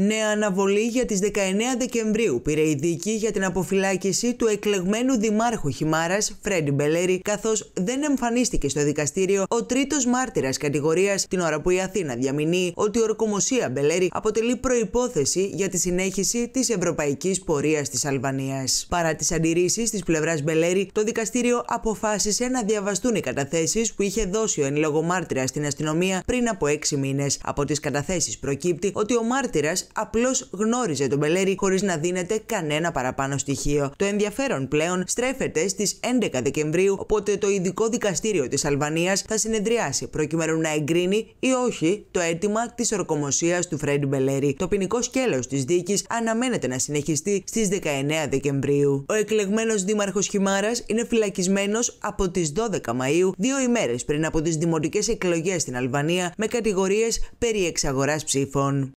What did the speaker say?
Νέα αναβολή για τις 19 Δεκεμβρίου πήρε η δίκη για την αποφυλάκηση του εκλεγμένου δημάρχου Χιμάρας Φρέντι Μπελέρη καθώς δεν εμφανίστηκε στο δικαστήριο ο τρίτος μάρτυρας κατηγορίας την ώρα που η Αθήνα διαμηνεί ότι η ορκομοσία Μπελέρη αποτελεί προϋπόθεση για τη συνέχιση της ευρωπαϊκής πορείας της Αλβανίας. Παρά τις αντιρρήσεις της πλευράς Μπελέρη, το δικαστήριο αποφάσισε να διαβαστούν οι καταθέσεις που είχε δώσει ο εν λόγω στην αστυνομία πριν από 6 μήνες. Από τις καταθέσεις προκύπτει ότι ο μάρτυρας απλώς γνώριζε τον Μπελέρη χωρίς να δίνεται κανένα παραπάνω στοιχείο. Το ενδιαφέρον πλέον στρέφεται στις 11 Δεκεμβρίου, οπότε το ειδικό δικαστήριο της Αλβανίας θα συνεδριάσει προκειμένου να εγκρίνει ή όχι το αίτημα της ορκομοσίας του Φρέντ Μπελέρη. Το ποινικό σκέλος της δίκης αναμένεται να συνεχιστεί στις 19 Δεκεμβρίου. Ο εκλεγμένος δήμαρχος Χιμάρας είναι φυλακισμένος από τις 12 Μαου, δύο ημέρες πριν από τις δημοτικές εκλογές στην Αλβανία, με κατηγορίες περί εξαγοράς ψήφων.